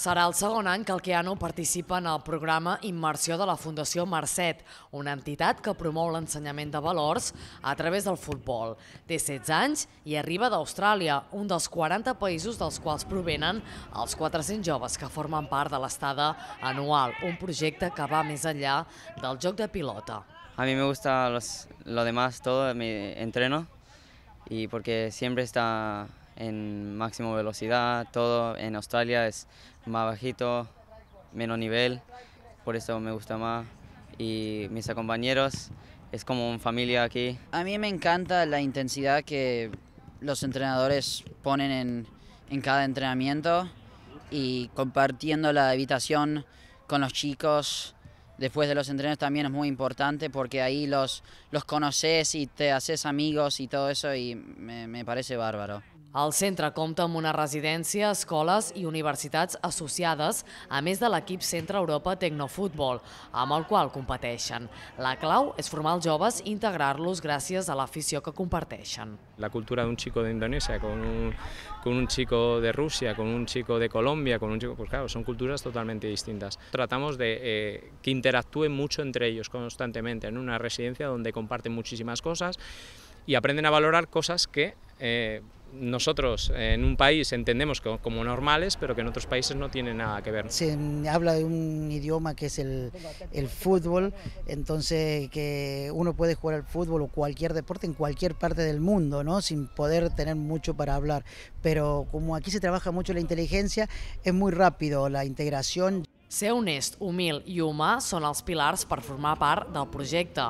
Serà el segon any que el Keanu participa en el programa Immersió de la Fundació Mercet, una entitat que promou l'ensenyament de valors a través del futbol. Té 16 anys i arriba d'Austràlia, un dels 40 països dels quals provenen els 400 joves que formen part de l'estada anual, un projecte que va més enllà del joc de pilota. A mi me gusta los, lo demás, todo, mi entreno y porque siempre está en máxima velocidad, todo en Australia es más bajito, menos nivel, por eso me gusta más. Y mis compañeros, es como una familia aquí. A mí me encanta la intensidad que los entrenadores ponen en, cada entrenamiento y compartiendo la habitación con los chicos después de los entrenos también es muy importante porque ahí los, los conoces y te haces amigos y todo eso y me parece bárbaro. El centre compta amb una residència, escoles i universitats associades, a més de l'equip Centre Europa Tecnofutbol, amb el qual competeixen. La clau és formar els joves i integrar-los gràcies a l'afició que comparteixen. La cultura d'un xico d'Indonèsia, con, un, con un chico de Rússia, con un chico de Colòmbia, con un chico... Pues claro, son culturas totalmente distintas. Tratamos de eh, que interactúen mucho entre ellos constantemente en una residencia donde comparten muchísimas cosas y aprenden a valorar cosas que... Eh, nosotros en un país entendemos como normales, pero que en otros países no tiene nada que ver. Se habla de un idioma que es el, el fútbol, entonces que uno puede jugar al fútbol o cualquier deporte en cualquier parte del mundo, ¿no? sin poder tener mucho para hablar. Pero como aquí se trabaja mucho la inteligencia, es muy rápido la integración. Ser honest, humil i humà són els pilars per formar part del projecte,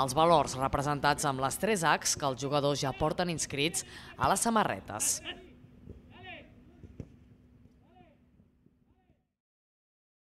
els valors representats amb les tres H que els jugadors ja porten inscrits a les samarretes.